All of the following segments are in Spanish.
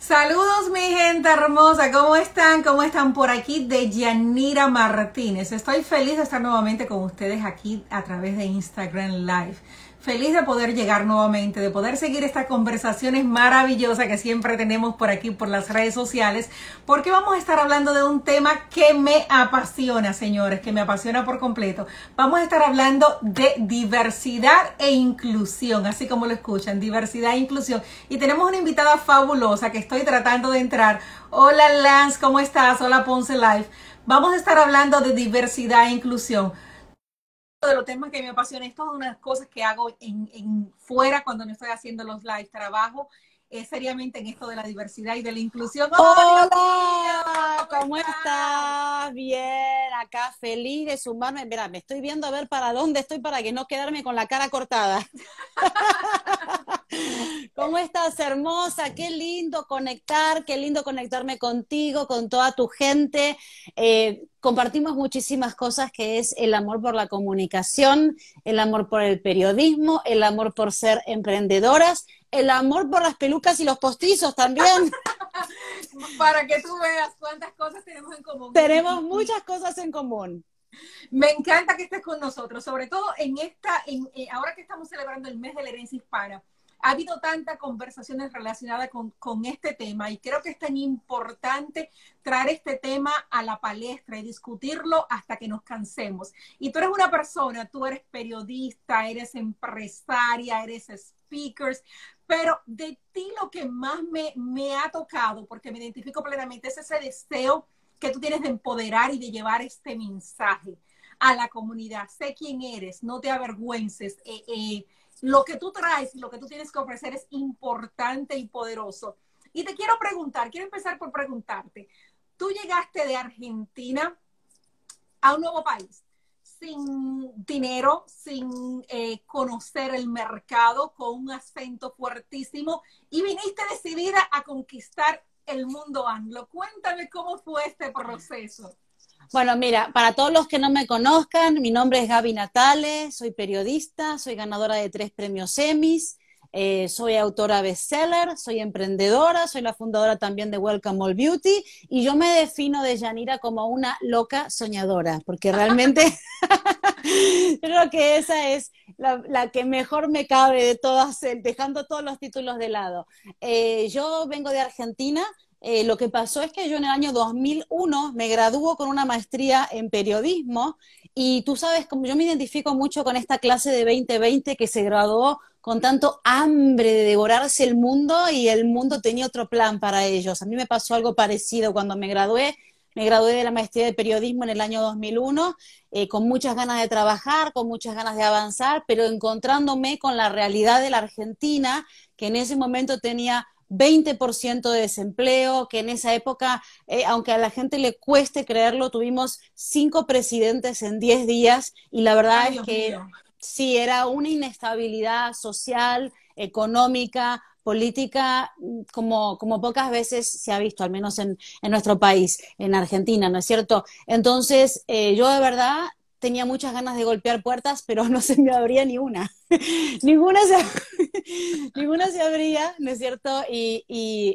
Saludos mi gente hermosa, ¿cómo están? ¿Cómo están por aquí? De Yanira Martínez. Estoy feliz de estar nuevamente con ustedes aquí a través de Instagram Live. Feliz de poder llegar nuevamente, de poder seguir estas conversaciones maravillosas que siempre tenemos por aquí, por las redes sociales, porque vamos a estar hablando de un tema que me apasiona, señores, que me apasiona por completo. Vamos a estar hablando de diversidad e inclusión, así como lo escuchan, diversidad e inclusión. Y tenemos una invitada fabulosa que estoy tratando de entrar. Hola Lance, ¿cómo estás? Hola Ponce Life. Vamos a estar hablando de diversidad e inclusión de los temas que me apasiona, esto es una de cosas que hago en, en fuera cuando no estoy haciendo los live trabajo eh, seriamente en esto de la diversidad y de la inclusión. ¡Hola! Hola cómo estás? estás? Bien, acá feliz de sumarme. Mira, me estoy viendo a ver para dónde estoy para que no quedarme con la cara cortada. ¿Cómo estás, hermosa? Qué lindo conectar, qué lindo conectarme contigo, con toda tu gente. Eh, compartimos muchísimas cosas que es el amor por la comunicación, el amor por el periodismo, el amor por ser emprendedoras, el amor por las pelucas y los postizos también. Para que tú veas cuántas cosas tenemos en común. Tenemos muchas cosas en común. Me encanta que estés con nosotros, sobre todo en esta, eh, ahora que estamos celebrando el mes de la herencia hispana, ha habido tantas conversaciones relacionadas con, con, este tema y creo que es tan importante traer este tema a la palestra y discutirlo hasta que nos cansemos. Y tú eres una persona, tú eres periodista, eres empresaria, eres speakers, pero de ti lo que más me, me ha tocado, porque me identifico plenamente, es ese deseo que tú tienes de empoderar y de llevar este mensaje a la comunidad. Sé quién eres, no te avergüences. Eh, eh, lo que tú traes y lo que tú tienes que ofrecer es importante y poderoso. Y te quiero preguntar, quiero empezar por preguntarte, tú llegaste de Argentina a un nuevo país, sin dinero, sin eh, conocer el mercado, con un acento fuertísimo, y viniste decidida a conquistar el mundo anglo. Cuéntame cómo fue este proceso. Bueno, mira, para todos los que no me conozcan, mi nombre es Gaby Natale, soy periodista, soy ganadora de tres premios Emmys, eh, soy autora bestseller, soy emprendedora, soy la fundadora también de Welcome All Beauty y yo me defino de Yanira como una loca soñadora, porque realmente creo que esa es la, que mejor me cabe de todas, dejando todos los títulos de lado. Eh, yo vengo de Argentina, eh, lo que pasó es que yo en el año 2001 me graduó con una maestría en periodismo y tú sabes, como yo me identifico mucho con esta clase de 2020 que se graduó con tanto hambre de devorarse el mundo y el mundo tenía otro plan para ellos. A mí me pasó algo parecido cuando me gradué. Me gradué de la maestría de periodismo en el año 2001, eh, con muchas ganas de trabajar, con muchas ganas de avanzar, pero encontrándome con la realidad de la Argentina, que en ese momento tenía 20% de desempleo, que en esa época, eh, aunque a la gente le cueste creerlo, tuvimos cinco presidentes en 10 días y la verdad es que sí, era una inestabilidad social, económica, política mm, como, como pocas veces se ha visto, al menos en, en nuestro país, en Argentina, ¿no es cierto? Entonces, eh, yo de verdad tenía muchas ganas de golpear puertas, pero no se me abría ni una. ninguna, se, ninguna se abría, ¿no es cierto? Y,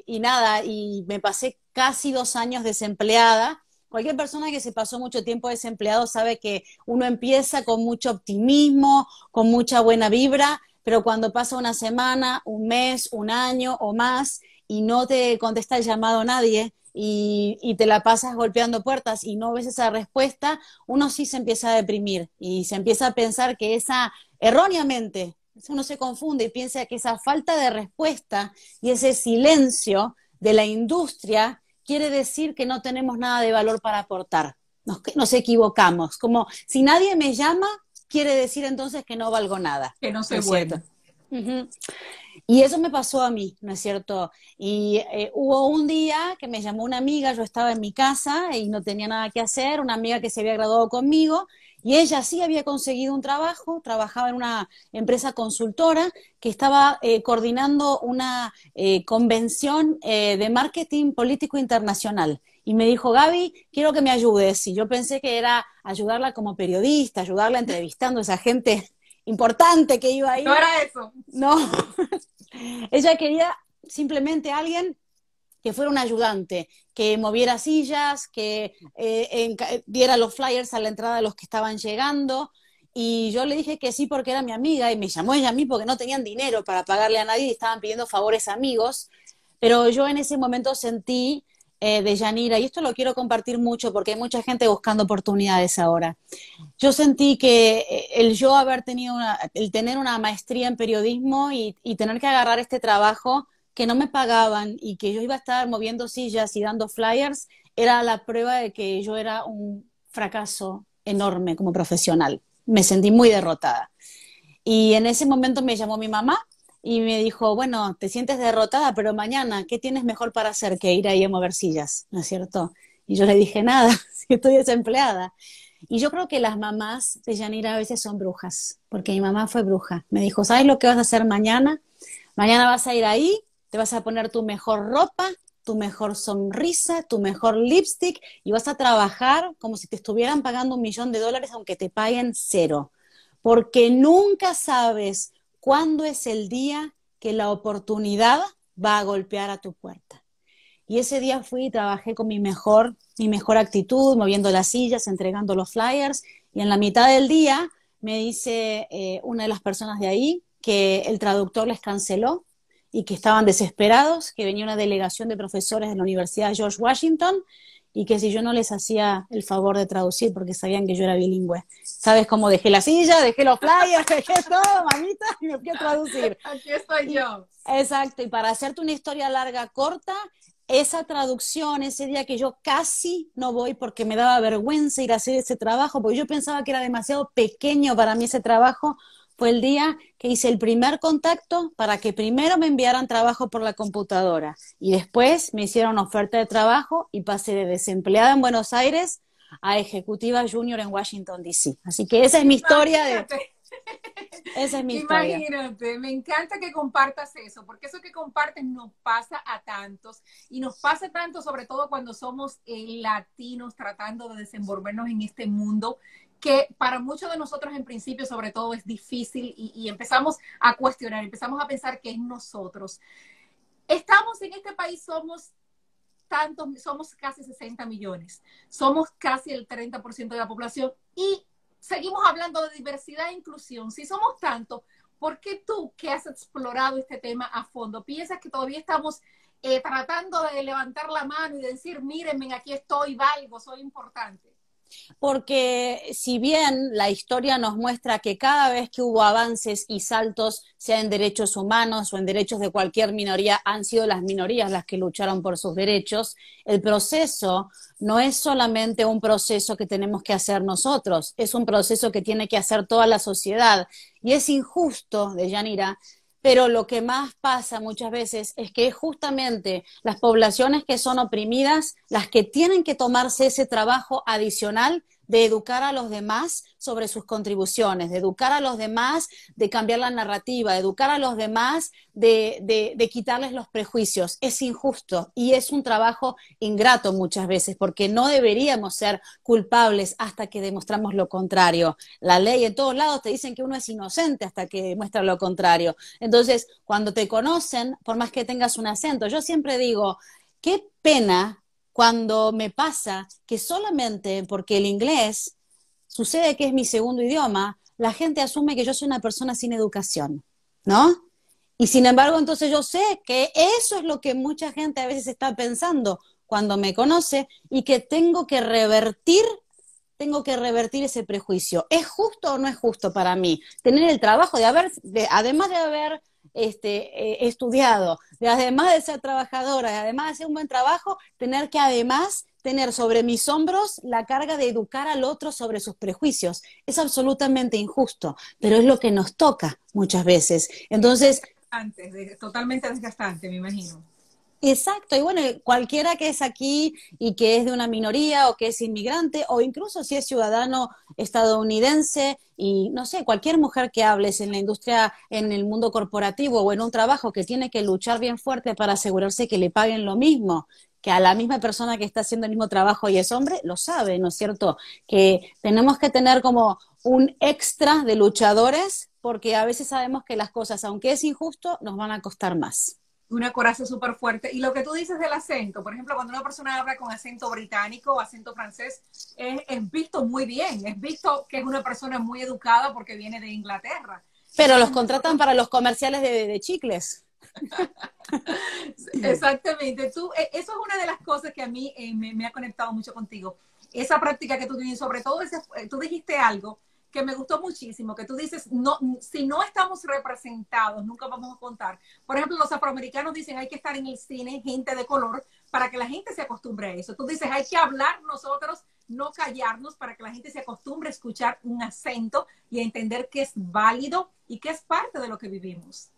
y, nada, y me pasé casi dos años desempleada. Cualquier persona que se pasó mucho tiempo desempleado sabe que uno empieza con mucho optimismo, con mucha buena vibra, pero cuando pasa una semana, un mes, un año o más, y no te contesta el llamado nadie y, te la pasas golpeando puertas y no ves esa respuesta, uno sí se empieza a deprimir y se empieza a pensar que esa, erróneamente, uno se confunde y piensa que esa falta de respuesta y ese silencio de la industria quiere decir que no tenemos nada de valor para aportar. Nos, nos equivocamos, como si nadie me llama, quiere decir entonces que no valgo nada. Que no soy ¿no y eso me pasó a mí, ¿no es cierto? Y eh, hubo un día que me llamó una amiga, yo estaba en mi casa y no tenía nada que hacer, una amiga que se había graduado conmigo y ella sí había conseguido un trabajo, trabajaba en una empresa consultora que estaba eh, coordinando una eh, convención de marketing político internacional y me dijo, Gaby, quiero que me ayudes. Y yo pensé que era ayudarla como periodista, ayudarla entrevistando a esa gente importante que iba a ir. No era eso. No. Ella quería simplemente alguien que fuera un ayudante, que moviera sillas, que eh, diera los flyers a la entrada de los que estaban llegando. Y yo le dije que sí porque era mi amiga y me llamó ella a mí porque no tenían dinero para pagarle a nadie y estaban pidiendo favores a amigos. Pero yo en ese momento sentí eh, de Yanira, y esto lo quiero compartir mucho porque hay mucha gente buscando oportunidades ahora. Yo sentí que eh, el yo haber tenido el tener una maestría en periodismo y, y tener que agarrar este trabajo que no me pagaban y que yo iba a estar moviendo sillas y dando flyers, era la prueba de que yo era un fracaso enorme como profesional. Me sentí muy derrotada. Y en ese momento me llamó mi mamá y me dijo, bueno, te sientes derrotada, pero mañana, ¿qué tienes mejor para hacer que ir ahí a mover sillas? ¿No es cierto? Y yo le dije, nada, estoy desempleada. Y yo creo que las mamás de Yanira a veces son brujas, porque mi mamá fue bruja. Me dijo, ¿sabes lo que vas a hacer mañana? Mañana vas a ir ahí, te vas a poner tu mejor ropa, tu mejor sonrisa, tu mejor lipstick y vas a trabajar como si te estuvieran pagando un millón de dólares aunque te paguen cero. Porque nunca sabes ¿Cuándo es el día que la oportunidad va a golpear a tu puerta? Y ese día fui y trabajé con mi mejor, mi mejor actitud, moviendo las sillas, entregando los flyers. Y en la mitad del día me dice eh, una de las personas de ahí que el traductor les canceló y que estaban desesperados, que venía una delegación de profesores de la Universidad George Washington y que si yo no les hacía el favor de traducir porque sabían que yo era bilingüe. ¿Sabes cómo dejé la silla, dejé los flyers, dejé todo, mamita, y me fui a traducir? Aquí estoy yo. Exacto, y para hacerte una historia larga, corta, esa traducción, ese día que yo casi no voy porque me daba vergüenza ir a hacer ese trabajo, porque yo pensaba que era demasiado pequeño para mí ese trabajo, fue el día que hice el primer contacto para que primero me enviaran trabajo por la computadora y después me hicieron oferta de trabajo y pasé de desempleada en Buenos Aires a ejecutiva junior en Washington, D.C. Así que esa es mi historia de... Esa es mi historia. Imagínate, me encanta que compartas eso, porque eso que compartes nos pasa a tantos y nos pasa tanto sobre todo cuando somos eh, latinos tratando de desenvolvernos en este mundo que para muchos de nosotros en principio sobre todo es difícil y, empezamos a cuestionar, empezamos a pensar que es nosotros. Estamos en este país, somos tantos, somos casi 60 millones, somos casi el 30% de la población y seguimos hablando de diversidad e inclusión. Si somos tantos, ¿por qué tú que has explorado este tema a fondo piensas que todavía estamos eh, tratando de levantar la mano y decir, mírenme, aquí estoy, valgo, soy importante? porque si bien la historia nos muestra que cada vez que hubo avances y saltos, sea en derechos humanos o en derechos de cualquier minoría, han sido las minorías las que lucharon por sus derechos, el proceso no es solamente un proceso que tenemos que hacer nosotros, es un proceso que tiene que hacer toda la sociedad. Y es injusto, de Yanira, pero lo que más pasa muchas veces es que justamente las poblaciones que son oprimidas las que tienen que tomarse ese trabajo adicional de educar a los demás sobre sus contribuciones, de educar a los demás de cambiar la narrativa, de educar a los demás de, de, de quitarles los prejuicios. Es injusto y es un trabajo ingrato muchas veces porque no deberíamos ser culpables hasta que demostramos lo contrario. La ley en todos lados te dicen que uno es inocente hasta que demuestra lo contrario. Entonces, cuando te conocen, por más que tengas un acento, yo siempre digo, qué pena cuando me pasa que solamente porque el inglés sucede que es mi segundo idioma, la gente asume que yo soy una persona sin educación, ¿no? Y sin embargo, entonces yo sé que eso es lo que mucha gente a veces está pensando cuando me conoce y que tengo que revertir, tengo que revertir ese prejuicio. ¿Es justo o no es justo para mí tener el trabajo de haber, además de haber este, eh, estudiado, además de ser trabajadora, y además de hacer un buen trabajo, tener que además tener sobre mis hombros la carga de educar al otro sobre sus prejuicios. Es absolutamente injusto, pero es lo que nos toca muchas veces. Entonces... totalmente desgastante, me imagino. Exacto, y bueno, cualquiera que es aquí y que es de una minoría o que es inmigrante o incluso si es ciudadano estadounidense y no sé, cualquier mujer que hables en la industria, en el mundo corporativo o en un trabajo que tiene que luchar bien fuerte para asegurarse que le paguen lo mismo, que a la misma persona que está haciendo el mismo trabajo y es hombre, lo sabe, ¿no es cierto? Que tenemos que tener como un extra de luchadores porque a veces sabemos que las cosas, aunque es injusto, nos van a costar más una coraza súper fuerte. Y lo que tú dices del acento, por ejemplo, cuando una persona habla con acento británico o acento francés, es, visto muy bien, es visto que es una persona muy educada porque viene de Inglaterra. Pero los contratan para los comerciales de, chicles. Exactamente. Tú, e, eso es una de las cosas que a mí eh, me, ha conectado mucho contigo. Esa práctica que tú tienes, sobre todo, eh, tú dijiste algo que me gustó muchísimo, que tú dices, no, si no estamos representados, nunca vamos a contar. Por ejemplo, los afroamericanos dicen, hay que estar en el cine, gente de color, para que la gente se acostumbre a eso. Tú dices, hay que hablar nosotros, no callarnos, para que la gente se acostumbre a escuchar un acento y a entender que es válido y que es parte de lo que vivimos.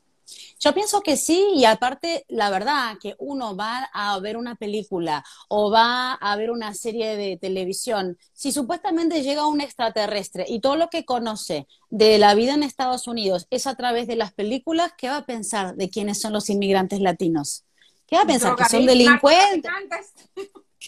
Yo pienso que sí, y aparte, la verdad, que uno va a ver una película o va a ver una serie de televisión, si supuestamente llega un extraterrestre y todo lo que conoce de la vida en Estados Unidos es a través de las películas, ¿qué va a pensar de quiénes son los inmigrantes latinos? ¿Qué va a pensar? ¿Que son delincuentes?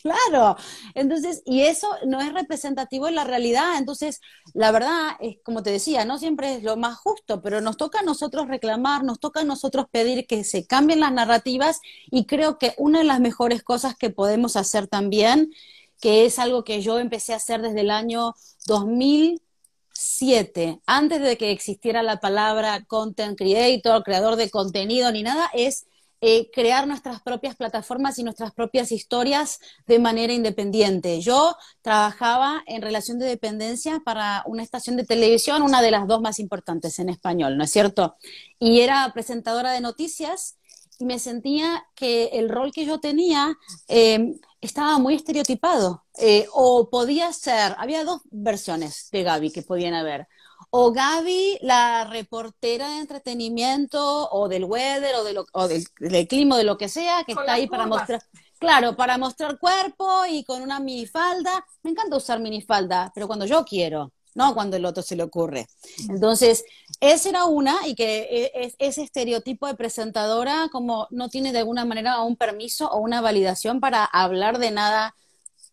Claro, entonces, y eso no es representativo de la realidad, entonces, la verdad, es como te decía, no siempre es lo más justo, pero nos toca a nosotros reclamar, nos toca a nosotros pedir que se cambien las narrativas y creo que una de las mejores cosas que podemos hacer también, que es algo que yo empecé a hacer desde el año 2007, antes de que existiera la palabra content creator, creador de contenido ni nada, es eh, crear nuestras propias plataformas y nuestras propias historias de manera independiente. Yo trabajaba en relación de dependencia para una estación de televisión, una de las dos más importantes en español, ¿no es cierto? Y era presentadora de noticias y me sentía que el rol que yo tenía em, estaba muy estereotipado. Eh, o podía ser, había dos versiones de Gaby que podían haber. O Gaby, la reportera de entretenimiento o del weather o, de lo, o del, clima, de lo que sea, que está ahí para mostrar. Claro, para mostrar cuerpo y con una minifalda. Me encanta usar minifalda, pero cuando yo quiero, no cuando el otro se le ocurre. Entonces, esa era una y que e, ese estereotipo de presentadora como no tiene de alguna manera un permiso o una validación para hablar de nada,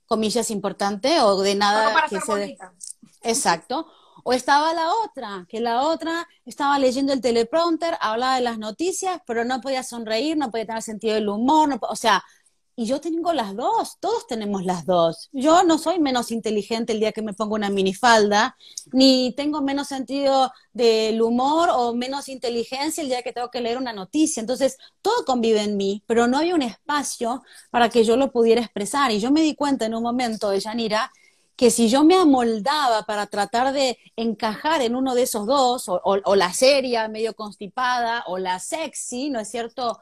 comillas, importante o de nada... Para que ser se Exacto. O estaba la otra, que la otra estaba leyendo el teleprompter, hablaba de las noticias, pero no podía sonreír, no podía tener sentido del humor, o sea, y yo tengo las dos, todos tenemos las dos. Yo no soy menos inteligente el día que me pongo una minifalda, ni tengo menos sentido del humor o menos inteligencia el día que tengo que leer una noticia. Entonces, todo convive en mí, pero no había un espacio para que yo lo pudiera expresar. Y yo me di cuenta en un momento de Yanira que si yo me amoldaba para tratar de encajar en uno de esos dos, o, la seria, medio constipada, o la sexy, ¿no es cierto?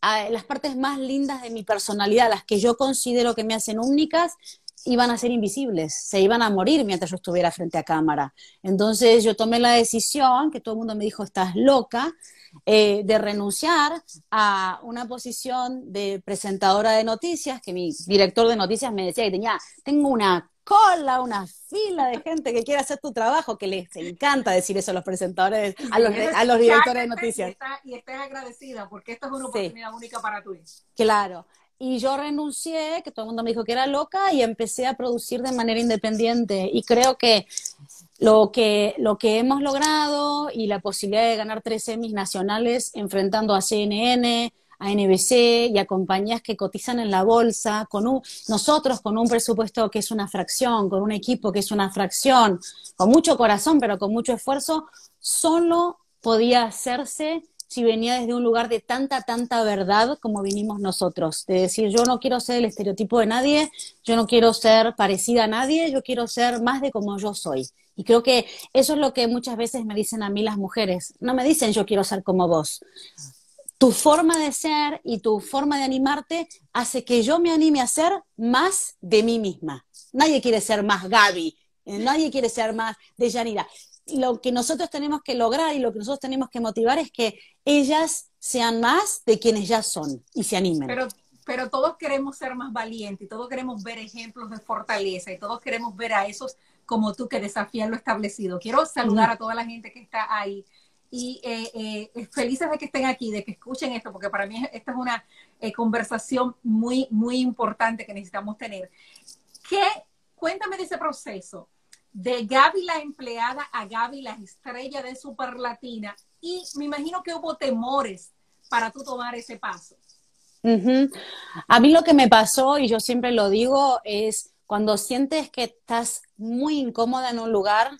Ah, las partes más lindas de mi personalidad, las que yo considero que me hacen únicas, iban a ser invisibles, se iban a morir mientras yo estuviera frente a cámara. Entonces yo tomé la decisión, que todo el mundo me dijo, estás loca, eh, de renunciar a una posición de presentadora de noticias, que mi director de noticias me decía que tenía, tengo una cola, una fila de gente que quiere hacer tu trabajo, que les encanta decir eso a los presentadores, a los, directores de noticias. Y, estés agradecida, porque esta es una oportunidad única para hijo. Claro. Y yo renuncié, que todo el mundo me dijo que era loca, y empecé a producir de manera independiente. Y creo que lo que, lo que hemos logrado y la posibilidad de ganar tres semis nacionales enfrentando a CNN, a NBC y a compañías que cotizan en la bolsa, con nosotros con un presupuesto que es una fracción, con un equipo que es una fracción, con mucho corazón, pero con mucho esfuerzo, solo podía hacerse si venía desde un lugar de tanta, tanta verdad como vinimos nosotros. De decir, yo no quiero ser el estereotipo de nadie, yo no quiero ser parecida a nadie, yo quiero ser más de como yo soy. Y creo que eso es lo que muchas veces me dicen a mí las mujeres. No me dicen yo quiero ser como vos tu forma de ser y tu forma de animarte hace que yo me anime a ser más de mí misma. Nadie quiere ser más Gaby, eh, nadie quiere ser más de Yanira. Lo que nosotros tenemos que lograr y lo que nosotros tenemos que motivar es que ellas sean más de quienes ya son y se animen. Pero, pero todos queremos ser más valientes, todos queremos ver ejemplos de fortaleza y todos queremos ver a esos como tú que desafían lo establecido. Quiero saludar mm. a toda la gente que está ahí y eh, eh, felices de que estén aquí, de que escuchen esto, porque para mí esta es una eh, conversación muy, muy importante que necesitamos tener. ¿Qué, cuéntame de ese proceso de Gaby la empleada a Gaby la estrella de Superlatina y me imagino que hubo temores para tú tomar ese paso. A mí lo que me pasó, y yo siempre lo digo, es cuando sientes que estás muy incómoda en un lugar,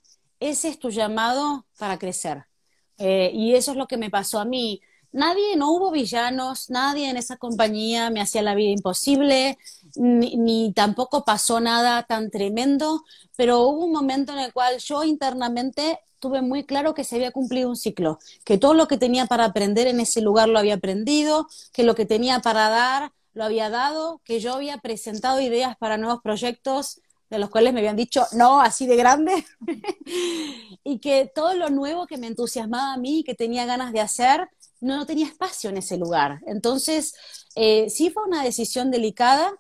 ese es tu llamado para crecer eh, y eso es lo que me pasó a mí. Nadie, no hubo villanos, nadie en esa compañía me hacía la vida imposible, ni, tampoco pasó nada tan tremendo, pero hubo un momento en el cual yo internamente tuve muy claro que se había cumplido un ciclo, que todo lo que tenía para aprender en ese lugar lo había aprendido, que lo que tenía para dar lo había dado, que yo había presentado ideas para nuevos proyectos, de los cuales me habían dicho, no, así de grande, y que todo lo nuevo que me entusiasmaba a mí, que tenía ganas de hacer, no, tenía espacio en ese lugar. Entonces, eh, sí fue una decisión delicada,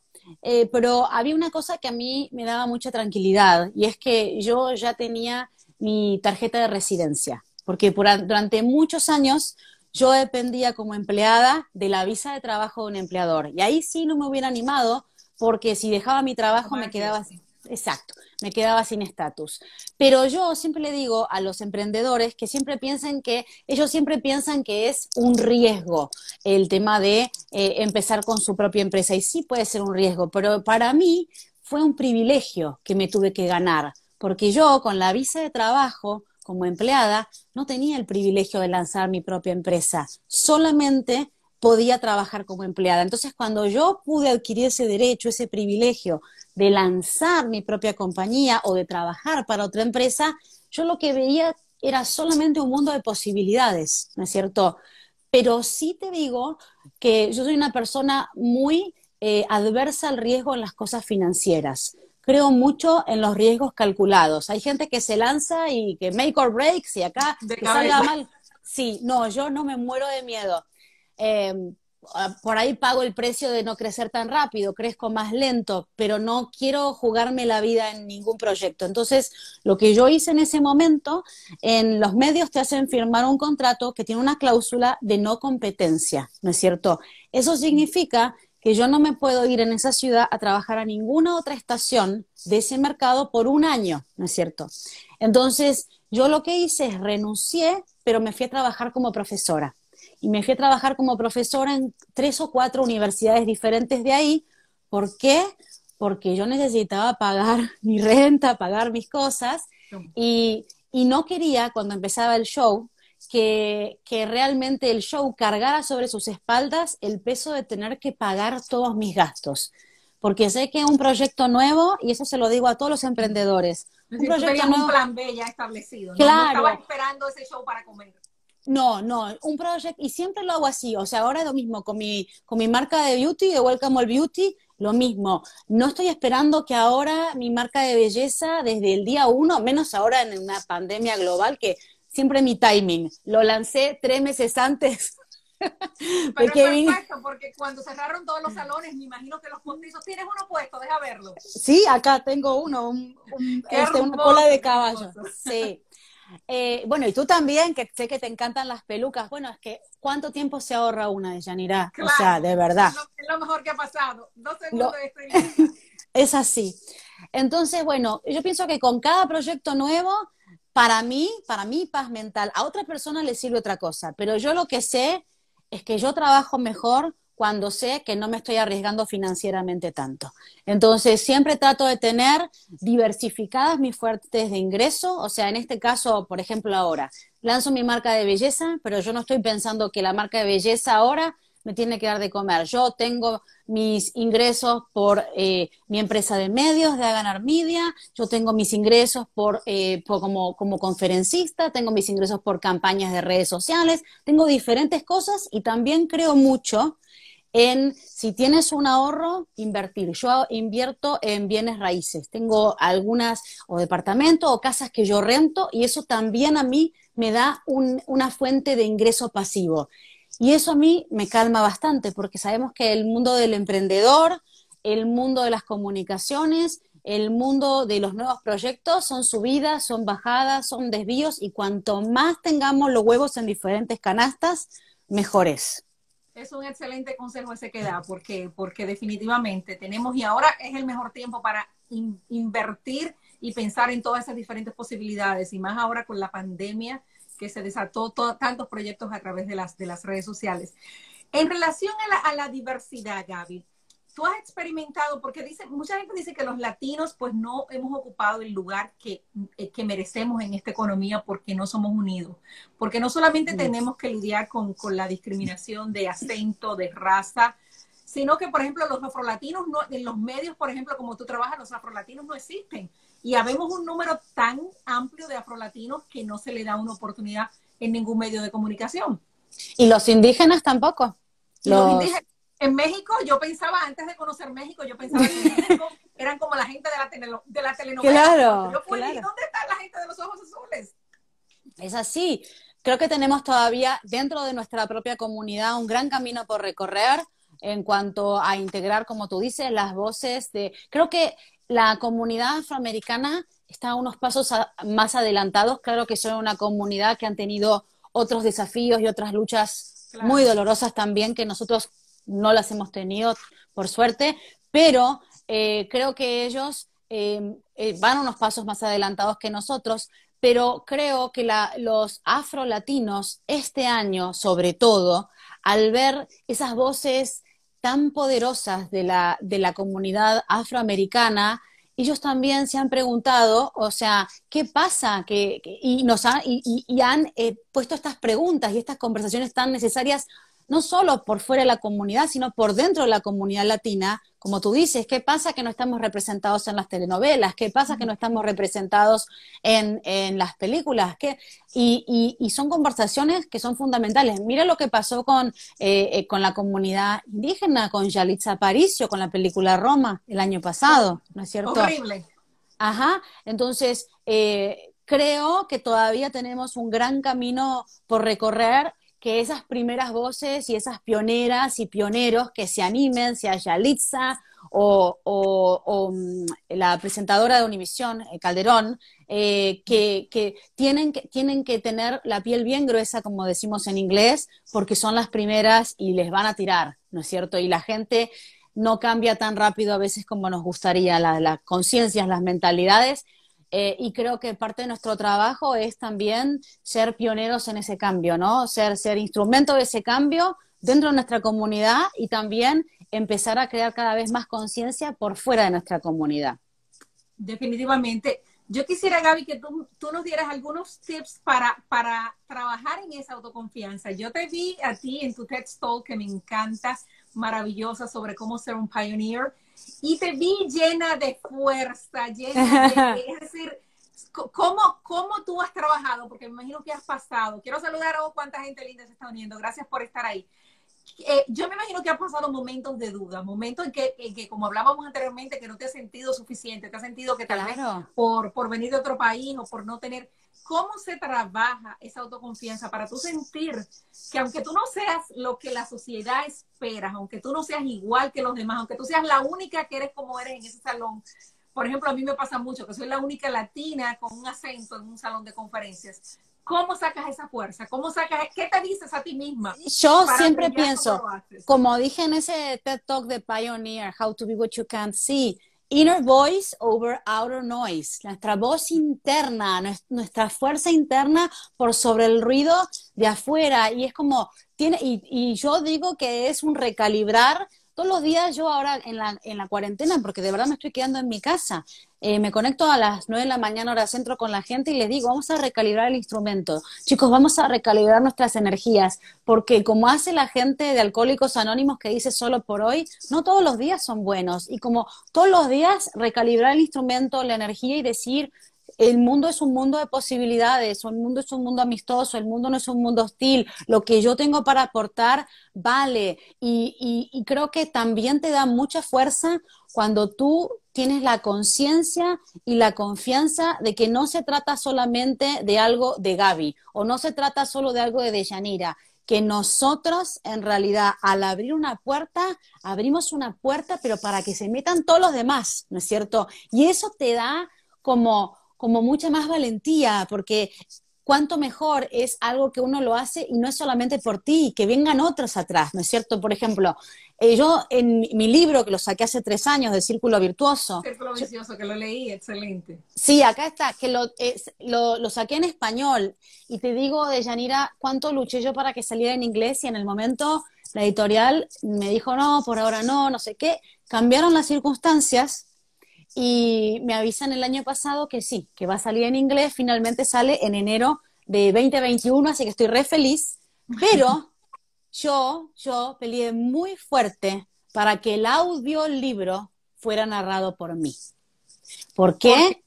eh, pero había una cosa que a mí me daba mucha tranquilidad, y es que yo ya tenía mi tarjeta de residencia, porque durante muchos años yo dependía como empleada de la visa de trabajo de un empleador. Y ahí sí no me hubiera animado, porque si dejaba mi trabajo me quedaba, Exacto, me quedaba sin estatus. Pero yo siempre le digo a los emprendedores que siempre piensen que, ellos siempre piensan que es un riesgo el tema de eh, empezar con su propia empresa. Y sí puede ser un riesgo, pero para mí fue un privilegio que me tuve que ganar, porque yo con la visa de trabajo como empleada no tenía el privilegio de lanzar mi propia empresa, solamente podía trabajar como empleada. Entonces, cuando yo pude adquirir ese derecho, ese privilegio de lanzar mi propia compañía o de trabajar para otra empresa, yo lo que veía era solamente un mundo de posibilidades, ¿no es cierto? Pero sí te digo que yo soy una persona muy eh, adversa al riesgo en las cosas financieras. Creo mucho en los riesgos calculados. Hay gente que se lanza y que make or break, y acá salga mal. Sí, no, yo no me muero de miedo Em, ah, por ahí pago el precio de no crecer tan rápido, crezco más lento, pero no quiero jugarme la vida en ningún proyecto. Entonces, lo que yo hice en ese momento, en los medios te hacen firmar un contrato que tiene una cláusula de no competencia, ¿no es cierto? Eso significa que yo no me puedo ir en esa ciudad a trabajar a ninguna otra estación de ese mercado por un año, ¿no es cierto? Entonces, yo lo que hice es renuncié, pero me fui a trabajar como profesora y me fui a trabajar como profesora en tres o cuatro universidades diferentes de ahí. ¿Por qué? Porque yo necesitaba pagar mi renta, pagar mis cosas y, y no quería cuando empezaba el show que, que, realmente el show cargara sobre sus espaldas el peso de tener que pagar todos mis gastos. Porque sé que es un proyecto nuevo, y eso se lo digo a todos los emprendedores. Es decir, un, proyecto un plan B ya establecido. ¿no? Claro. estaba esperando ese show para comer. No, no, un project, y siempre lo hago así, o sea, ahora lo mismo, con mi, con mi marca de beauty, de Welcome All Beauty, lo mismo. No estoy esperando que ahora mi marca de belleza, desde el día uno, menos ahora en una pandemia global, que siempre mi timing, lo lancé tres meses antes Pero es perfecto, porque cuando cerraron todos los salones, me imagino que los postizos, tienes uno puesto, deja verlo. Sí, acá tengo uno, un, este, una cola de caballo. Sí. Eh, bueno, y tú también, que sé que te encantan las pelucas. Bueno, es que ¿cuánto tiempo se ahorra una de Yanirá? Claro, o sea, de verdad. Es lo, mejor que ha pasado. Dos segundos lo... de Es así. Entonces, bueno, yo pienso que con cada proyecto nuevo, para mí, para mi paz mental. A otras personas les sirve otra cosa, pero yo lo que sé es que yo trabajo mejor cuando sé que no me estoy arriesgando financieramente tanto. Entonces, siempre trato de tener diversificadas mis fuertes de ingreso, o sea, en este caso, por ejemplo, ahora lanzo mi marca de belleza, pero yo no estoy pensando que la marca de belleza ahora me tiene que dar de comer. Yo tengo mis ingresos por eh, mi empresa de medios de Aganar Media, yo tengo mis ingresos eh, por, como, como conferencista, tengo mis ingresos por campañas de redes sociales, tengo diferentes cosas y también creo mucho en si tienes un ahorro, invertir. Yo invierto en bienes raíces. Tengo algunas o departamentos o casas que yo rento y eso también a mí me da una fuente de ingreso pasivo. Y eso a mí me calma bastante, porque sabemos que el mundo del emprendedor, el mundo de las comunicaciones, el mundo de los nuevos proyectos son subidas, son bajadas, son desvíos, y cuanto más tengamos los huevos en diferentes canastas, mejor Es Es un excelente consejo ese que da, porque, porque definitivamente tenemos y ahora es el mejor tiempo para invertir y pensar en todas esas diferentes posibilidades, y más ahora con la pandemia que se desató tantos proyectos a través de las, redes sociales. En relación a la, diversidad, Gaby, tú has experimentado, porque dice, mucha gente dice que los latinos pues no hemos ocupado el lugar que, eh, merecemos en esta economía porque no somos unidos, porque no solamente tenemos que lidiar con, la discriminación de acento, de raza, sino que, por ejemplo, los afrolatinos, no, en los medios, por ejemplo, como tú trabajas, los afrolatinos no existen. Y habemos un número tan amplio de afrolatinos que no se le da una oportunidad en ningún medio de comunicación. Y los indígenas tampoco. Los... indígenas. En México, yo pensaba, antes de conocer México, yo pensaba que eran como la gente de la, de la telenovela. Claro, yo ¿dónde están la gente de los ojos azules? Es así. Creo que tenemos todavía dentro de nuestra propia comunidad un gran camino por recorrer en cuanto a integrar, como tú dices, las voces de... Creo que la comunidad afroamericana está a unos pasos más adelantados. Claro que son una comunidad que han tenido otros desafíos y otras luchas muy dolorosas también que nosotros no las hemos tenido, por suerte, pero eh, creo que ellos em, eh, van unos pasos más adelantados que nosotros, pero creo que la, los afrolatinos este año, sobre todo, al ver esas voces tan poderosas de la, de la comunidad afroamericana, ellos también se han preguntado, o sea, ¿qué pasa? Que, y, nos han eh, puesto estas preguntas y estas conversaciones tan necesarias no solo por fuera de la comunidad, sino por dentro de la comunidad latina, como tú dices, ¿qué pasa que no estamos representados en las telenovelas? ¿Qué pasa que no estamos representados en, las películas? Y, y, son conversaciones que son fundamentales. Mira lo que pasó eh, eh, con, la comunidad indígena, con Yalitza Aparicio, con la película Roma el año pasado, ¿no es cierto? Horrible. Ajá, entonces eh, creo que todavía tenemos un gran camino por recorrer que esas primeras voces y esas pioneras y pioneros que se animen, sea Yalitza o, o, mm, la presentadora de Univisión, eh, Calderón, eh, que, tienen que tienen que tener la piel bien gruesa, como decimos en inglés, porque son las primeras y les van a tirar, ¿no es cierto? Y la gente no cambia tan rápido a veces como nos gustaría, las conciencias, las mentalidades eh, y creo que parte de nuestro trabajo es también ser pioneros en ese cambio, ¿no? Ser, ser instrumento de ese cambio dentro de nuestra comunidad y también empezar a crear cada vez más conciencia por fuera de nuestra comunidad. Definitivamente. Yo quisiera, Gaby, que tú, nos dieras algunos tips para, trabajar en esa autoconfianza. Yo te vi a ti en tu TED Talk que me encanta, maravillosa, sobre cómo ser un pioneer y te vi llena de fuerza, llena de, es decir, ¿cómo, ¿cómo tú has trabajado? Porque me imagino que has pasado. Quiero saludar a vos cuánta gente linda se está uniendo. Gracias por estar ahí. Eh, yo me imagino que ha pasado momentos de duda, momentos en que, como hablábamos anteriormente, que no te has sentido suficiente, te has sentido que tal vez por, por venir de otro país o por no tener... ¿Cómo se trabaja esa autoconfianza para tú sentir que aunque tú no seas lo que la sociedad espera, aunque tú no seas igual que los demás, aunque tú seas la única que eres como eres en ese salón, por ejemplo, a mí me pasa mucho que soy la única latina con un acento en un salón de conferencias. ¿Cómo sacas esa fuerza? ¿Cómo sacas, ¿Qué te dices a ti misma? Yo siempre pienso, como dije en ese TED Talk de Pioneer, How to Be What You Can't See, inner voice over outer noise, nuestra voz interna, nuestra fuerza interna por sobre el ruido de afuera. Y es como, tiene, y, y yo digo que es un recalibrar todos los días yo ahora en la, en la cuarentena, porque de verdad me estoy quedando en mi casa, eh, me conecto a las 9 de la mañana hora centro con la gente y les digo, vamos a recalibrar el instrumento, chicos, vamos a recalibrar nuestras energías, porque como hace la gente de Alcohólicos Anónimos que dice solo por hoy, no todos los días son buenos, y como todos los días recalibrar el instrumento, la energía y decir, el mundo es un mundo de posibilidades, o el mundo es un mundo amistoso, el mundo no es un mundo hostil, lo que yo tengo para aportar vale. Y, creo que también te da mucha fuerza cuando tú tienes la conciencia y la confianza de que no se trata solamente de algo de Gaby o no se trata solo de algo de Deyanira, que nosotros en realidad al abrir una puerta, abrimos una puerta pero para que se metan todos los demás, ¿no es cierto? Y eso te da como como mucha más valentía, porque cuánto mejor es algo que uno lo hace y no es solamente por ti, que vengan otros atrás, ¿no es cierto? Por ejemplo, eh, yo en mi libro que lo saqué hace tres años de Círculo Virtuoso. Círculo Virtuoso, que lo leí, excelente. Sí, acá está, que lo, lo, lo, saqué en español y te digo, Deyanira, cuánto luché yo para que saliera en inglés y en el momento la editorial me dijo, no, por ahora no, no sé qué. Cambiaron las circunstancias y me avisan el año pasado que sí, que va a salir en inglés, finalmente sale en enero de 2021, así que estoy re feliz, pero yo, yo peleé muy fuerte para que el audiolibro fuera narrado por mí. ¿Por qué?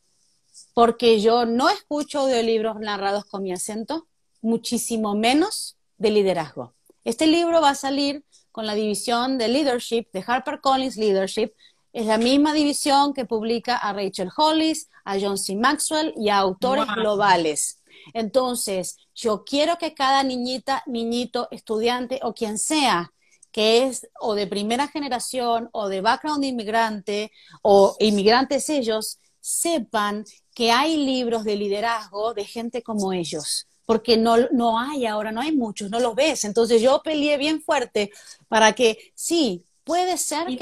Porque yo no escucho audiolibros narrados con mi acento, muchísimo menos de liderazgo. Este libro va a salir con la división de leadership, de HarperCollins Leadership, es la misma división que publica a Rachel Hollis, a John C. Maxwell y a autores globales. Entonces, yo quiero que cada niñita, niñito, estudiante o quien sea, que es o de primera generación o de background inmigrante o inmigrantes ellos, sepan que hay libros de liderazgo de gente como ellos, porque no, no hay ahora, no hay muchos, no los ves. Entonces yo peleé bien fuerte para que sí, Puede ser que y,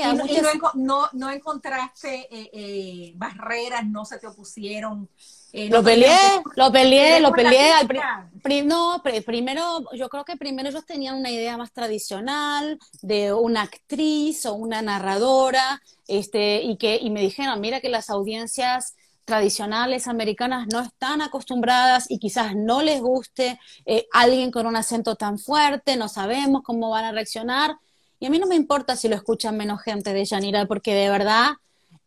no, encontraste eh, eh, barreras, no se te opusieron. Eh, lo, peleé, lo, peleé, lo peleé, no, primero, yo creo que primero ellos tenían una idea más tradicional de una actriz o una narradora, este, y que, y me dijeron, mira que las audiencias tradicionales americanas no están acostumbradas y quizás no les guste alguien con un acento tan fuerte, no sabemos cómo van a reaccionar y a mí no me importa si lo escuchan menos gente de Yanira, porque de verdad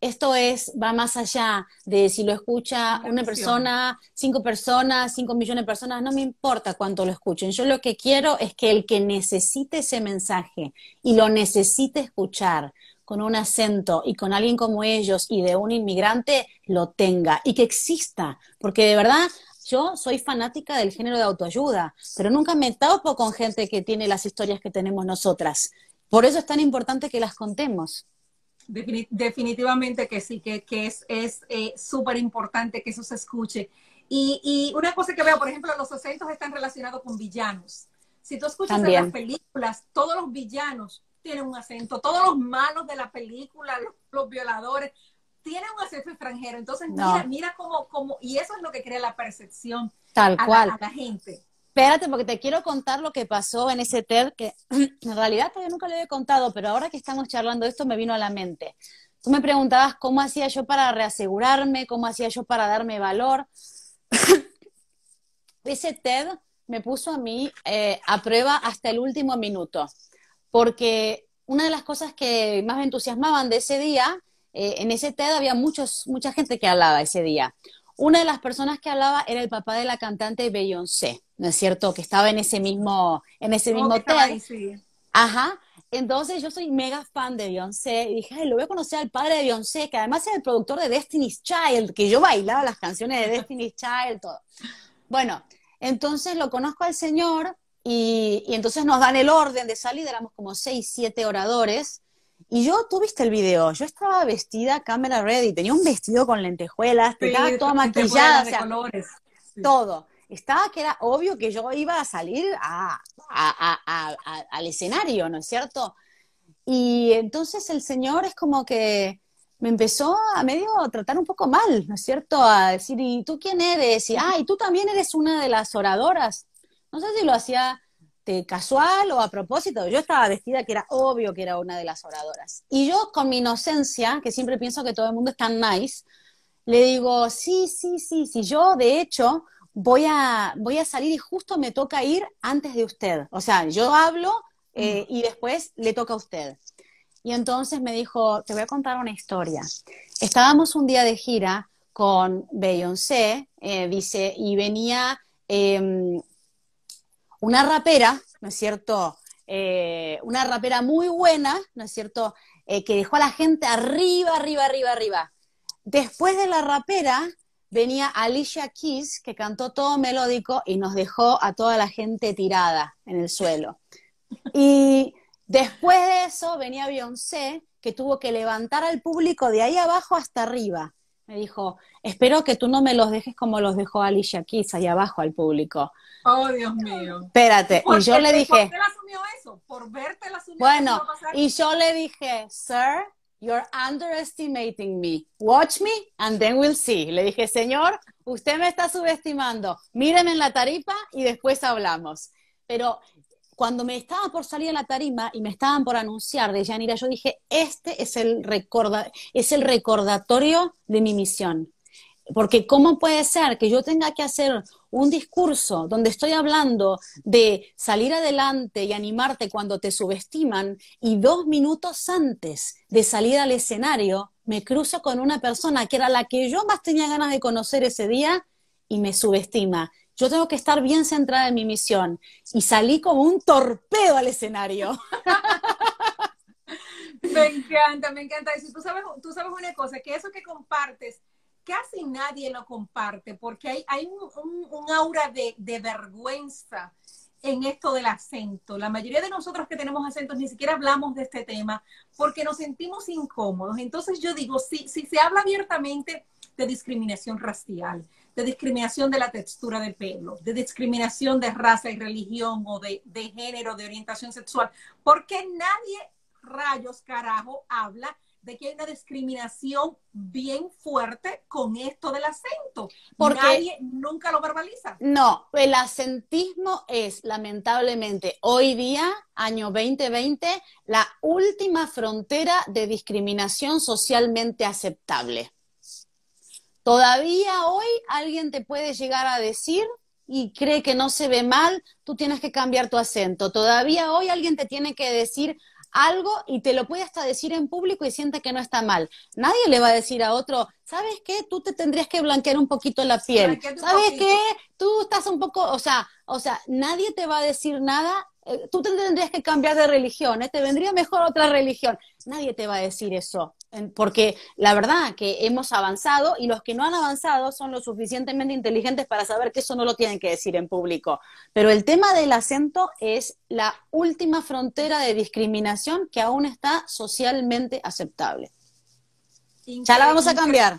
esto es, va más allá de si lo escucha una persona, cinco personas, cinco millones de personas, no me importa cuánto lo escuchen. Yo lo que quiero es que el que necesite ese mensaje y lo necesite escuchar con un acento y con alguien como ellos y de un inmigrante, lo tenga y que exista, porque de verdad yo soy fanática del género de autoayuda, pero nunca me topo con gente que tiene las historias que tenemos nosotras. Por eso es tan importante que las contemos. definitivamente que sí, que, es súper eh, importante que eso se escuche. Y, una cosa que veo, por ejemplo, los acentos están relacionados con villanos. Si tú escuchas en las películas, todos los villanos tienen un acento, todos los malos de la película, los, violadores, tienen un acento extranjero. Entonces, mira, mira cómo, y eso es lo que crea la percepción Tal cual. a la gente. Espérate, porque te quiero contar lo que pasó en ese TED, que en realidad todavía nunca lo había contado, pero ahora que estamos charlando esto me vino a la mente. Tú me preguntabas cómo hacía yo para reasegurarme, cómo hacía yo para darme valor. ese TED me puso a mí eh, a prueba hasta el último minuto, porque una de las cosas que más me entusiasmaban de ese día, eh, en ese TED había muchos, mucha gente que hablaba ese día. Una de las personas que hablaba era el papá de la cantante Beyoncé, ¿no es cierto? Que estaba en ese mismo, en ese mismo hotel. sí. Ajá. Entonces yo soy mega fan de Beyoncé y dije, Ay, lo voy a conocer al padre de Beyoncé, que además es el productor de Destiny's Child, que yo bailaba las canciones de Destiny's Child, todo. Bueno, entonces lo conozco al señor y, y entonces nos dan el orden de salir, éramos como seis, siete oradores y yo, tú viste el video, yo estaba vestida cámara ready, tenía un vestido con lentejuelas, estaba toda maquillada, o colores. todo. Estaba que era obvio que yo iba a salir a, al escenario, ¿no es cierto? Y entonces el señor es como que me empezó a medio tratar un poco mal, ¿no es cierto? A decir, ¿y tú quién eres? Y, ah, y tú también eres una de las oradoras. No sé si lo hacía este, casual o a propósito. Yo estaba vestida que era obvio que era una de las oradoras. Y yo con mi inocencia, que siempre pienso que todo el mundo es tan nice, le digo, sí, sí, sí, sí, yo de hecho voy a, voy a salir y justo me toca ir antes de usted. O sea, yo hablo eh, mm. y después le toca a usted. Y entonces me dijo, te voy a contar una historia. Estábamos un día de gira con Beyoncé, eh, dice, y venía em, una rapera, ¿no es cierto? Eh, una rapera muy buena, ¿no es cierto? Eh, que dejó a la gente arriba, arriba, arriba, arriba. Después de la rapera venía Alicia Keys, que cantó todo melódico y nos dejó a toda la gente tirada en el suelo. Y después de eso venía Beyoncé, que tuvo que levantar al público de ahí abajo hasta arriba me dijo, espero que tú no me los dejes como los dejó Alicia Keys ahí abajo al público. Oh, Dios mío. Espérate, y yo le dije... ¿Por qué la asumió eso? ¿Por verte la asumió Bueno, y yo le dije, sir, you're underestimating me. Watch me and then we'll see. Le dije, señor, usted me está subestimando. Míreme en la taripa y después hablamos. Pero cuando me estaba por salir a la tarima y me estaban por anunciar de Yanira, yo dije, este es el, es el recordatorio de mi misión. Porque ¿cómo puede ser que yo tenga que hacer un discurso donde estoy hablando de salir adelante y animarte cuando te subestiman y dos minutos antes de salir al escenario me cruzo con una persona que era la que yo más tenía ganas de conocer ese día y me subestima? yo tengo que estar bien centrada en mi misión. Y salí como un torpedo al escenario. me encanta, me encanta si Tú sabes, tú sabes una cosa, que eso que compartes, casi nadie lo comparte, porque hay, hay un, aura de, de vergüenza en esto del acento. La mayoría de nosotros que tenemos acentos ni siquiera hablamos de este tema porque nos sentimos incómodos. Entonces yo digo, si, si se habla abiertamente de discriminación racial, de discriminación de la textura del pelo, de discriminación de raza y religión o de, género, de orientación sexual, porque nadie, rayos carajo, habla de que hay una discriminación bien fuerte con esto del acento. Porque nadie nunca lo verbaliza. No, el acentismo es, lamentablemente, hoy día, año 2020, la última frontera de discriminación socialmente aceptable. Todavía hoy alguien te puede llegar a decir y cree que no se ve mal, tú tienes que cambiar tu acento. Todavía hoy alguien te tiene que decir algo y te lo puede hasta decir en público y siente que no está mal. Nadie le va a decir a otro, ¿sabes qué? Tú te tendrías que blanquear un poquito la piel. ¿Sabes qué? Tú estás un poco, o sea, o sea, nadie te va a decir nada eh, tú tú tendrías que cambiar de religión, ¿eh? te vendría mejor otra religión. Nadie te va a decir eso, porque la verdad que hemos avanzado y los que no han avanzado son lo suficientemente inteligentes para saber que eso no lo tienen que decir en público. Pero el tema del acento es la última frontera de discriminación que aún está socialmente aceptable. Ya la vamos a cambiar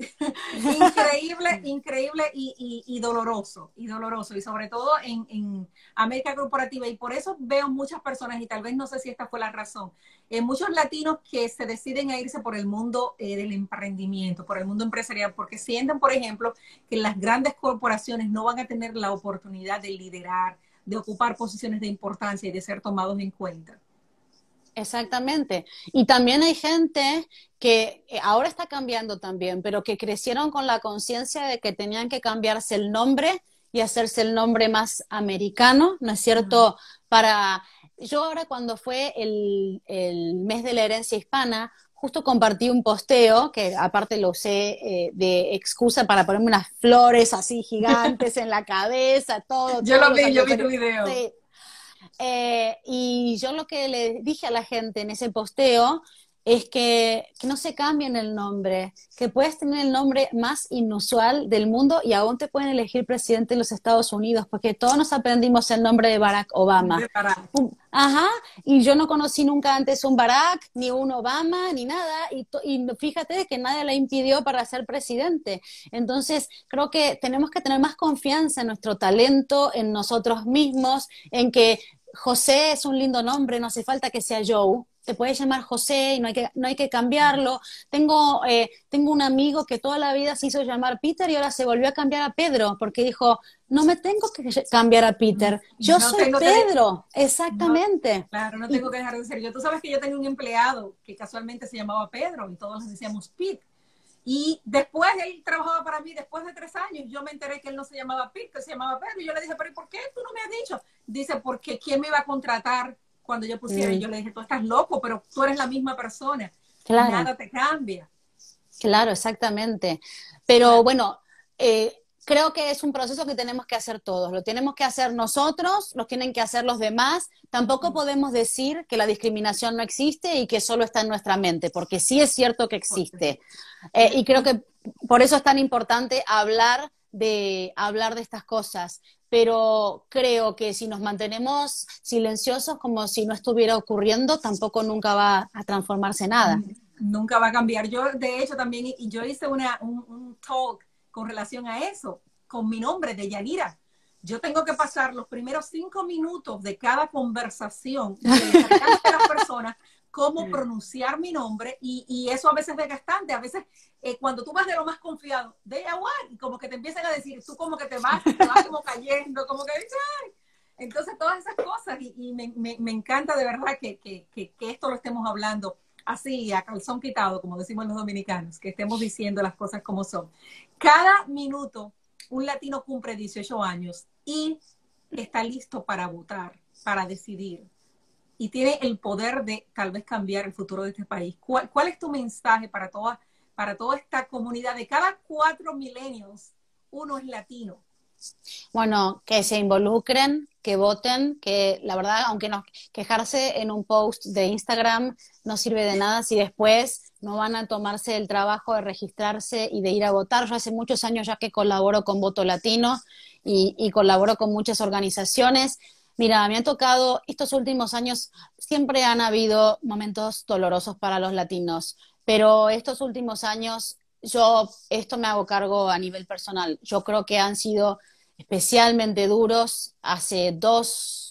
increíble, increíble y, doloroso, y doloroso, y sobre todo en, en, América Corporativa. Y por eso veo muchas personas, y tal vez no sé si esta fue la razón, eh, muchos latinos que se deciden a irse por el mundo eh, del emprendimiento, por el mundo empresarial, porque sienten, por ejemplo, que las grandes corporaciones no van a tener la oportunidad de liderar, de ocupar posiciones de importancia y de ser tomados en cuenta. Exactamente. Y también hay gente que eh, ahora está cambiando también, pero que crecieron con la conciencia de que tenían que cambiarse el nombre y hacerse el nombre más americano, ¿no es cierto? Para yo ahora cuando fue el, mes de la herencia hispana, justo compartí un posteo, que aparte lo usé eh, de excusa para ponerme unas flores así gigantes en la cabeza, todo. Yo lo vi, yo vi tu video. Sí, eh, y yo lo que le dije a la gente en ese posteo es que, no se cambien el nombre, que puedes tener el nombre más inusual del mundo y aún te pueden elegir presidente de los Estados Unidos, porque todos nos aprendimos el nombre de Barack Obama. Ajá, y yo no conocí nunca antes un Barack, ni un Obama, ni nada, y, y fíjate que nadie le impidió para ser presidente. Entonces, creo que tenemos que tener más confianza en nuestro talento, en nosotros mismos, en que José es un lindo nombre, no hace falta que sea Joe. Te puedes llamar José y no hay que, cambiarlo. Eh, tengo, un amigo que toda la vida se hizo llamar Peter y ahora se volvió a cambiar a Pedro porque dijo, no me tengo que cambiar a Peter, mm, yo soy Pedro, exactamente. claro, no tengo que dejar de ser yo. Tú sabes que yo tengo un empleado que casualmente se llamaba Pedro y todos nos decíamos Pete. Y después él trabajaba para mí, después de tres años, yo me enteré que él no se llamaba Pete, que se llamaba Pedro. Y yo le dije, pero por qué tú no me has dicho? Dice, porque ¿quién me iba a contratar cuando yo pusiera? Y mm. yo le dije, tú estás loco, pero tú eres la misma persona. Nada te cambia. Claro, exactamente. Pero bueno, eh, creo que es un proceso que tenemos que hacer todos. Lo tenemos que hacer nosotros, lo tienen que hacer los demás. Tampoco podemos decir que la discriminación no existe y que solo está en nuestra mente, porque sí es cierto que existe. Eh, y creo que por eso es tan importante hablar de, hablar de estas cosas. Pero creo que si nos mantenemos silenciosos como si no estuviera ocurriendo, tampoco nunca va a transformarse nada. Nunca va a cambiar. Yo, de hecho, también, y yo hice una, un, un talk con relación a eso, con mi nombre de Yanira. Yo tengo que pasar los primeros cinco minutos de cada conversación de las personas cómo pronunciar mi nombre y, eso a veces es desgastante, a veces eh, cuando tú vas de lo más confiado, de y como que te empiezan a decir, tú como que te vas, como cayendo, como que, ¡ay! entonces todas esas cosas y, me, encanta de verdad que esto lo estemos hablando así, a calzón quitado, como decimos los dominicanos, que estemos diciendo las cosas como son. Cada minuto un latino cumple 18 años y está listo para votar, para decidir, y tiene el poder de tal vez cambiar el futuro de este país. ¿Cuál, es tu mensaje para toda, para toda esta comunidad de cada cuatro milenios? Uno es latino bueno, que se involucren, que voten, que la verdad, aunque no quejarse en un post de Instagram no sirve de nada si después no van a tomarse el trabajo de registrarse y de ir a votar. Yo hace muchos años ya que colaboro con Voto Latino y, y colaboro con muchas organizaciones. Mira, me ha tocado, estos últimos años siempre han habido momentos dolorosos para los latinos, pero estos últimos años yo esto me hago cargo a nivel personal. Yo creo que han sido especialmente duros hace dos,